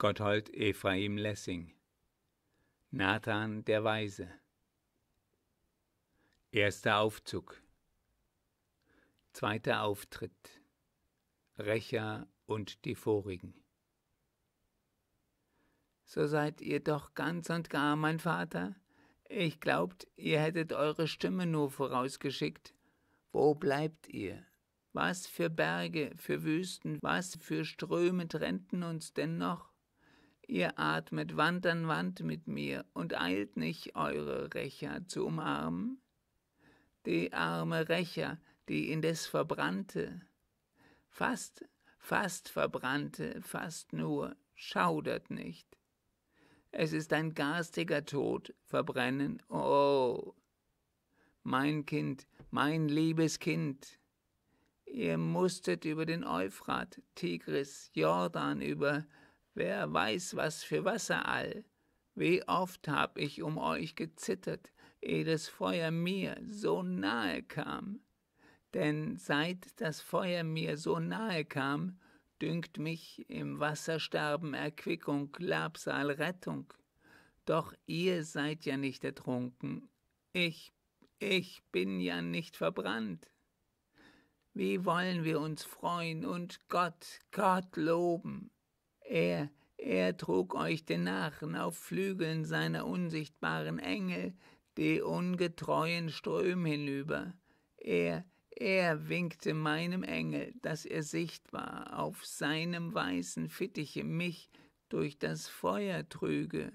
Gotthold Ephraim Lessing Nathan der Weise Erster Aufzug Zweiter Auftritt Rächer und die vorigen So seid ihr doch ganz und gar mein Vater? Ich glaubt, ihr hättet eure Stimme nur vorausgeschickt. Wo bleibt ihr? Was für Berge, für Wüsten, was für Ströme trennten uns denn noch? ihr atmet Wand an Wand mit mir und eilt nicht eure Rächer zu umarmen? Die arme Rächer, die indes verbrannte, fast, fast verbrannte, fast nur, schaudert nicht. Es ist ein garstiger Tod, verbrennen, oh! Mein Kind, mein liebes Kind, ihr musstet über den Euphrat, Tigris, Jordan, über Wer weiß, was für Wasser all. Wie oft hab ich um euch gezittert, ehe das Feuer mir so nahe kam. Denn seit das Feuer mir so nahe kam, dünkt mich im Wassersterben Erquickung, Labsal Rettung. Doch ihr seid ja nicht ertrunken, ich, ich bin ja nicht verbrannt. Wie wollen wir uns freuen und Gott, Gott loben, er, er trug euch den Nachen auf Flügeln seiner unsichtbaren Engel die ungetreuen Ström hinüber. Er, er winkte meinem Engel, dass er sichtbar auf seinem weißen Fittiche mich durch das Feuer trüge.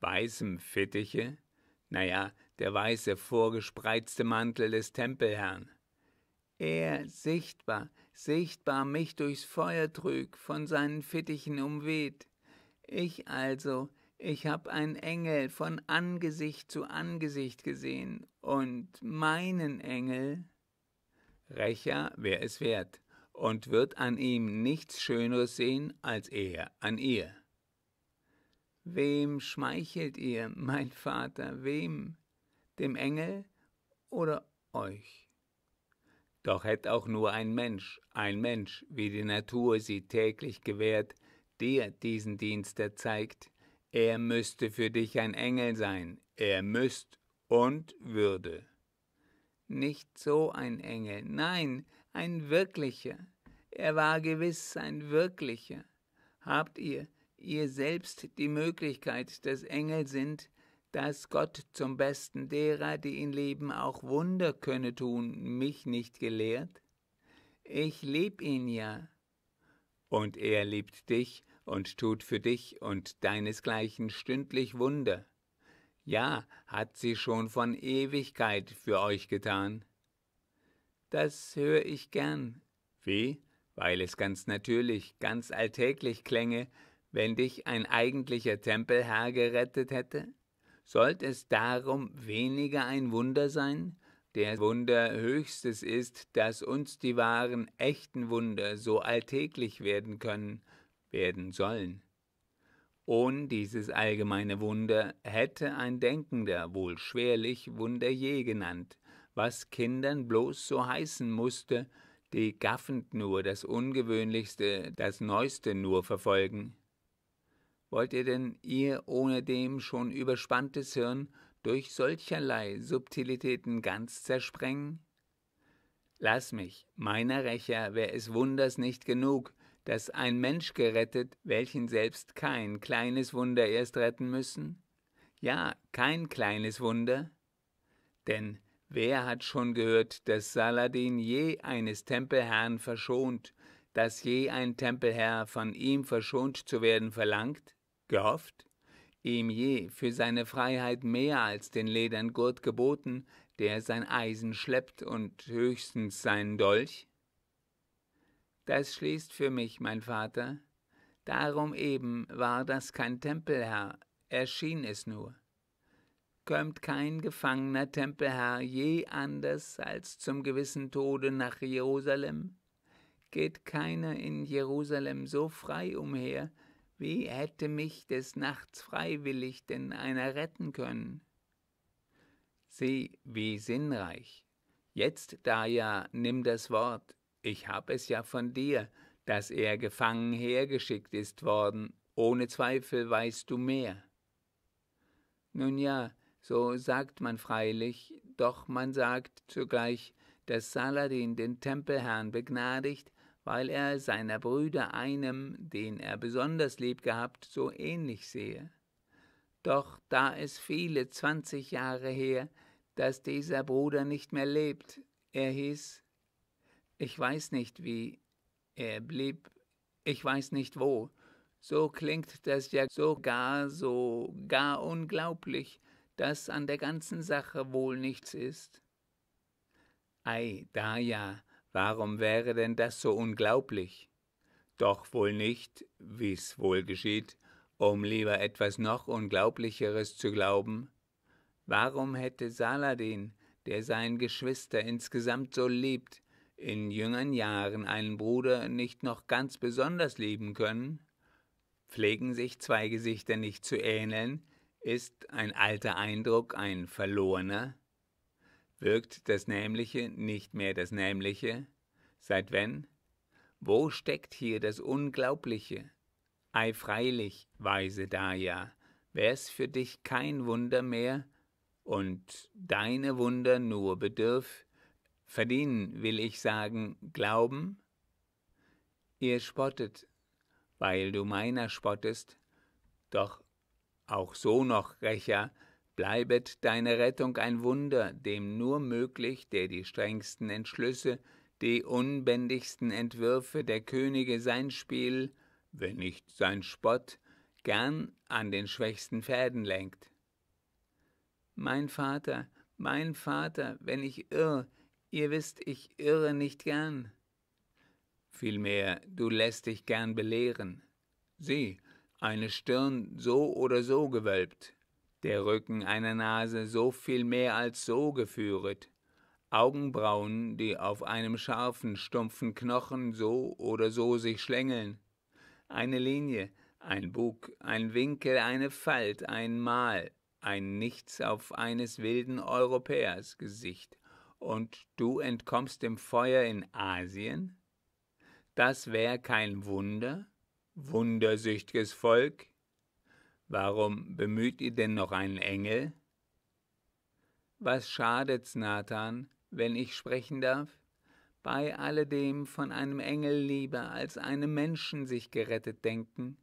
Weißem Fittiche? Naja, der weiße, vorgespreizte Mantel des Tempelherrn. Er sichtbar, sichtbar mich durchs Feuer trüg, von seinen Fittichen umweht. Ich also, ich hab einen Engel von Angesicht zu Angesicht gesehen, und meinen Engel. Rächer wär es wert, und wird an ihm nichts Schöneres sehen als er an ihr. Wem schmeichelt ihr, mein Vater, wem? Dem Engel oder euch? Doch hätt auch nur ein Mensch, ein Mensch, wie die Natur sie täglich gewährt, dir diesen Dienst erzeigt. Er müsste für dich ein Engel sein, er müsst und würde. Nicht so ein Engel, nein, ein wirklicher. Er war gewiss ein wirklicher. Habt ihr, ihr selbst die Möglichkeit, dass Engel sind, dass Gott zum Besten derer, die ihn lieben, auch Wunder könne tun, mich nicht gelehrt? Ich lieb ihn ja. Und er liebt dich und tut für dich und deinesgleichen stündlich Wunder. Ja, hat sie schon von Ewigkeit für euch getan. Das höre ich gern. Wie? Weil es ganz natürlich, ganz alltäglich klänge, wenn dich ein eigentlicher Tempelherr gerettet hätte? Sollte es darum weniger ein Wunder sein? Der Wunder höchstes ist, dass uns die wahren, echten Wunder so alltäglich werden können, werden sollen. Ohne dieses allgemeine Wunder hätte ein Denkender wohl schwerlich Wunder je genannt, was Kindern bloß so heißen musste, die gaffend nur das Ungewöhnlichste, das Neueste nur verfolgen. Wollt ihr denn ihr ohne dem schon überspanntes Hirn durch solcherlei Subtilitäten ganz zersprengen? Lass mich, meiner Rächer, wäre es Wunders nicht genug, dass ein Mensch gerettet, welchen selbst kein kleines Wunder erst retten müssen? Ja, kein kleines Wunder. Denn wer hat schon gehört, dass Saladin je eines Tempelherrn verschont, dass je ein Tempelherr von ihm verschont zu werden verlangt? gehofft, ihm je für seine Freiheit mehr als den ledern Gurt geboten, der sein Eisen schleppt und höchstens seinen Dolch? Das schließt für mich, mein Vater. Darum eben war das kein Tempelherr, erschien es nur. Kömmt kein gefangener Tempelherr je anders als zum gewissen Tode nach Jerusalem? Geht keiner in Jerusalem so frei umher, wie hätte mich des Nachts freiwillig denn einer retten können? Sieh, wie sinnreich. Jetzt, da ja, nimm das Wort. Ich hab es ja von dir, dass er gefangen hergeschickt ist worden. Ohne Zweifel weißt du mehr. Nun ja, so sagt man freilich, doch man sagt zugleich, dass Saladin den Tempelherrn begnadigt, weil er seiner Brüder einem, den er besonders lieb gehabt, so ähnlich sehe. Doch da es viele zwanzig Jahre her, dass dieser Bruder nicht mehr lebt, er hieß, ich weiß nicht wie, er blieb, ich weiß nicht wo, so klingt das ja so gar, so gar unglaublich, dass an der ganzen Sache wohl nichts ist. Ei, da ja, Warum wäre denn das so unglaublich? Doch wohl nicht, wie's wohl geschieht, um lieber etwas noch Unglaublicheres zu glauben. Warum hätte Saladin, der seinen Geschwister insgesamt so liebt, in jüngeren Jahren einen Bruder nicht noch ganz besonders lieben können? Pflegen sich zwei Gesichter nicht zu ähneln? Ist ein alter Eindruck ein verlorener? Wirkt das Nämliche nicht mehr das Nämliche? Seit wenn? Wo steckt hier das Unglaubliche? Ei freilich, weise Daja, wär's für dich kein Wunder mehr und deine Wunder nur bedürf, verdienen will ich sagen, glauben? Ihr spottet, weil du meiner spottest, doch auch so noch Rächer, bleibet deine Rettung ein Wunder, dem nur möglich, der die strengsten Entschlüsse, die unbändigsten Entwürfe der Könige sein Spiel, wenn nicht sein Spott, gern an den schwächsten Fäden lenkt. Mein Vater, mein Vater, wenn ich irr, ihr wisst, ich irre nicht gern. Vielmehr, du lässt dich gern belehren. Sieh, eine Stirn so oder so gewölbt, der Rücken einer Nase so viel mehr als so geführet, Augenbrauen, die auf einem scharfen, stumpfen Knochen so oder so sich schlängeln, eine Linie, ein Bug, ein Winkel, eine Falt, ein Mal, ein Nichts auf eines wilden Europäers Gesicht, und du entkommst dem Feuer in Asien? Das wär kein Wunder? wundersüchtiges Volk, Warum bemüht ihr denn noch einen Engel? Was schadet's, Nathan, wenn ich sprechen darf? Bei alledem von einem Engel lieber als einem Menschen sich gerettet denken,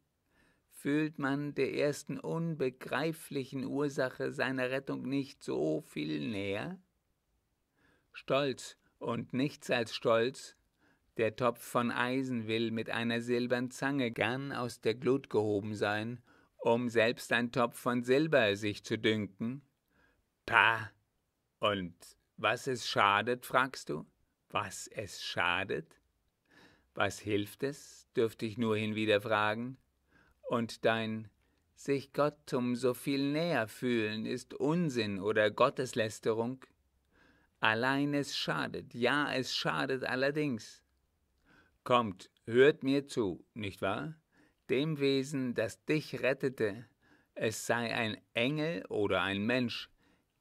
fühlt man der ersten unbegreiflichen Ursache seiner Rettung nicht so viel näher? Stolz und nichts als Stolz, der Topf von Eisen will mit einer silbernen Zange gern aus der Glut gehoben sein um selbst ein Topf von Silber sich zu dünken? Pah! Und was es schadet, fragst du? Was es schadet? Was hilft es, dürfte ich nur hinwieder fragen? Und dein sich Gott um so viel näher fühlen ist Unsinn oder Gotteslästerung? Allein es schadet, ja, es schadet allerdings. Kommt, hört mir zu, nicht wahr? dem Wesen, das dich rettete, es sei ein Engel oder ein Mensch,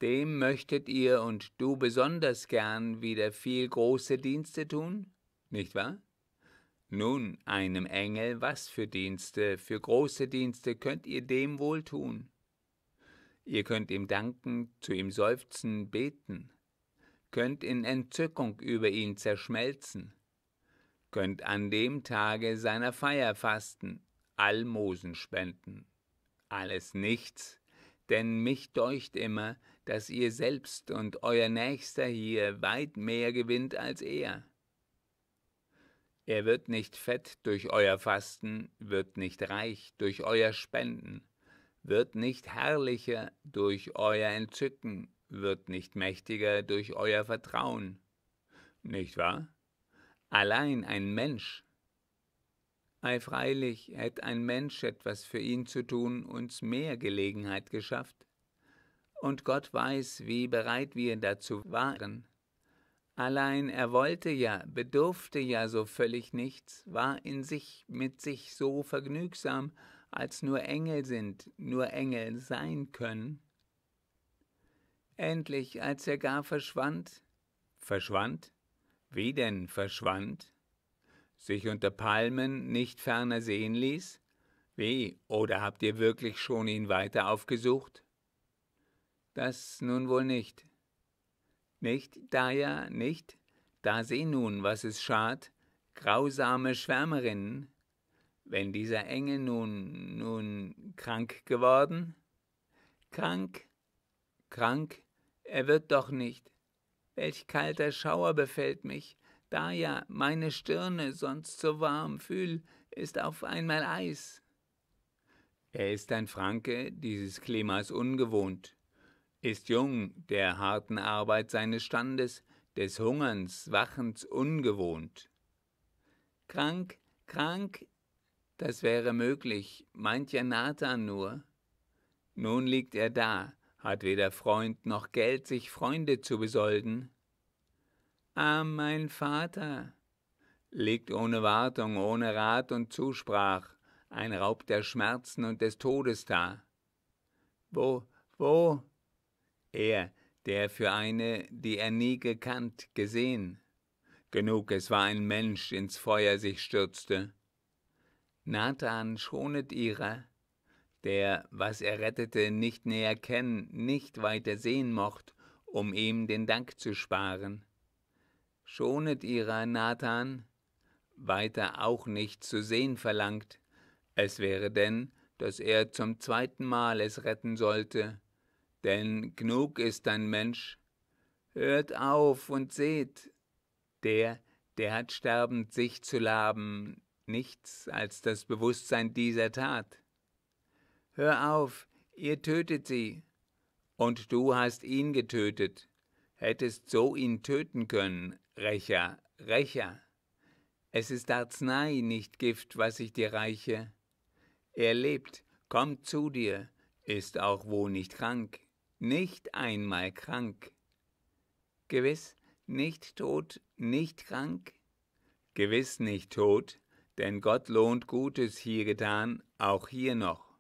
dem möchtet ihr und du besonders gern wieder viel große Dienste tun, nicht wahr? Nun, einem Engel, was für Dienste, für große Dienste könnt ihr dem wohl tun? Ihr könnt ihm danken, zu ihm seufzen, beten, könnt in Entzückung über ihn zerschmelzen, könnt an dem Tage seiner Feier fasten, Almosen spenden. Alles nichts, denn mich deucht immer, dass ihr selbst und euer Nächster hier weit mehr gewinnt als er. Er wird nicht fett durch euer Fasten, wird nicht reich durch euer Spenden, wird nicht herrlicher durch euer Entzücken, wird nicht mächtiger durch euer Vertrauen. Nicht wahr? Allein ein Mensch, Ei freilich, hätte ein Mensch etwas für ihn zu tun, uns mehr Gelegenheit geschafft. Und Gott weiß, wie bereit wir dazu waren. Allein er wollte ja, bedurfte ja so völlig nichts, war in sich mit sich so vergnügsam, als nur Engel sind, nur Engel sein können. Endlich, als er gar verschwand, verschwand? Wie denn verschwand? sich unter Palmen nicht ferner sehen ließ? Wie, oder habt ihr wirklich schon ihn weiter aufgesucht? Das nun wohl nicht. Nicht, da ja, nicht, da seh nun, was es schad, grausame Schwärmerinnen, wenn dieser Engel nun, nun krank geworden? Krank, krank, er wird doch nicht. Welch kalter Schauer befällt mich, da ja meine Stirne sonst so warm fühl, ist auf einmal Eis. Er ist ein Franke dieses Klimas ungewohnt, ist jung, der harten Arbeit seines Standes, des Hungerns, Wachens ungewohnt. Krank, krank, das wäre möglich, meint ja Nathan nur. Nun liegt er da, hat weder Freund noch Geld, sich Freunde zu besolden arm ah, mein Vater, liegt ohne Wartung, ohne Rat und Zusprach, ein Raub der Schmerzen und des Todes da. Wo, wo? Er, der für eine, die er nie gekannt, gesehen. Genug, es war ein Mensch, ins Feuer sich stürzte. Nathan schonet ihrer, der, was er rettete, nicht näher kennen, nicht weiter sehen mocht, um ihm den Dank zu sparen schonet ihrer Nathan, weiter auch nicht zu sehen verlangt, es wäre denn, dass er zum zweiten Mal es retten sollte, denn genug ist ein Mensch. Hört auf und seht, der, der hat sterbend sich zu laben, nichts als das Bewusstsein dieser Tat. Hör auf, ihr tötet sie, und du hast ihn getötet, hättest so ihn töten können, Rächer, Rächer, es ist Arznei, nicht Gift, was ich dir reiche. Er lebt, kommt zu dir, ist auch wo nicht krank, nicht einmal krank. Gewiss, nicht tot, nicht krank? Gewiss nicht tot, denn Gott lohnt Gutes hier getan, auch hier noch.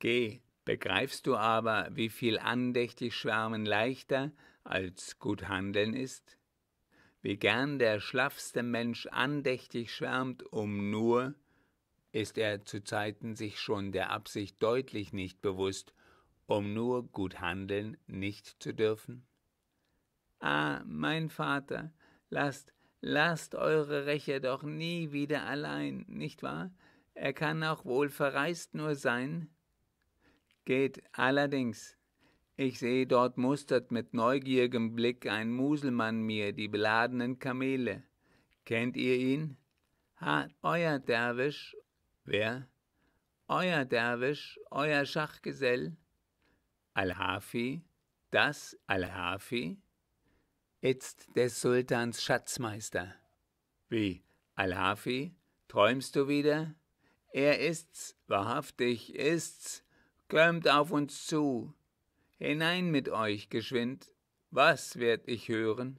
Geh, begreifst du aber, wie viel andächtig Schwärmen leichter als gut Handeln ist? wie gern der schlaffste Mensch andächtig schwärmt um nur, ist er zu Zeiten sich schon der Absicht deutlich nicht bewusst, um nur gut handeln nicht zu dürfen? Ah, mein Vater, lasst, lasst eure Räche doch nie wieder allein, nicht wahr? Er kann auch wohl verreist nur sein. Geht allerdings, ich sehe, dort mustert mit neugierigem Blick ein Muselmann mir die beladenen Kamele. Kennt ihr ihn? Ha, euer Derwisch. Wer? Euer Derwisch, euer Schachgesell. Al-Hafi, das Al-Hafi? Itzt des Sultans Schatzmeister. Wie, Al-Hafi, träumst du wieder? Er ist's, wahrhaftig ist's, kömmt auf uns zu, Hinein mit euch geschwind, was werd ich hören?